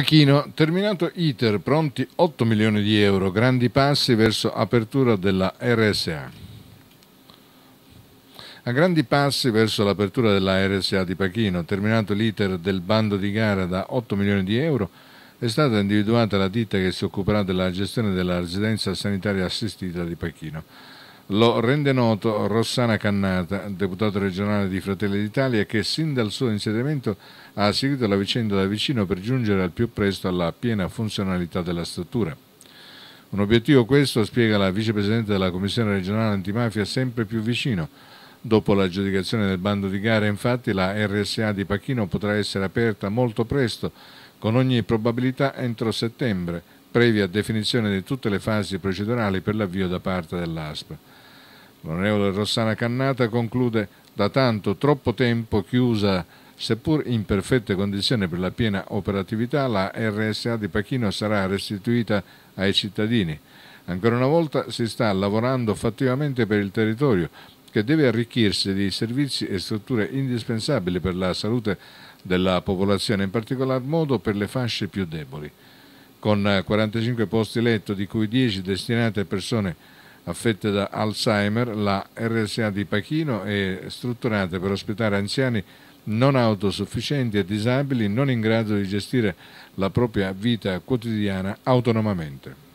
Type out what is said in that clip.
Pachino, terminato ITER, pronti 8 milioni di euro, grandi passi verso apertura della RSA. A grandi passi verso l'apertura della RSA di Pachino, terminato l'iter del bando di gara da 8 milioni di euro, è stata individuata la ditta che si occuperà della gestione della residenza sanitaria assistita di Pachino. Lo rende noto Rossana Cannata, deputato regionale di Fratelli d'Italia, che sin dal suo insediamento ha seguito la vicenda da vicino per giungere al più presto alla piena funzionalità della struttura. Un obiettivo questo, spiega la vicepresidente della Commissione regionale antimafia, sempre più vicino. Dopo l'aggiudicazione del bando di gara, infatti, la RSA di Pachino potrà essere aperta molto presto, con ogni probabilità entro settembre, previa definizione di tutte le fasi procedurali per l'avvio da parte dell'ASP. L'onorevole Rossana Cannata conclude da tanto troppo tempo chiusa Seppur in perfette condizioni per la piena operatività, la RSA di Pachino sarà restituita ai cittadini. Ancora una volta si sta lavorando fattivamente per il territorio, che deve arricchirsi di servizi e strutture indispensabili per la salute della popolazione, in particolar modo per le fasce più deboli con 45 eh, posti letto, di cui 10 destinati a persone affette da Alzheimer, la RSA di Pachino è strutturata per ospitare anziani non autosufficienti e disabili non in grado di gestire la propria vita quotidiana autonomamente.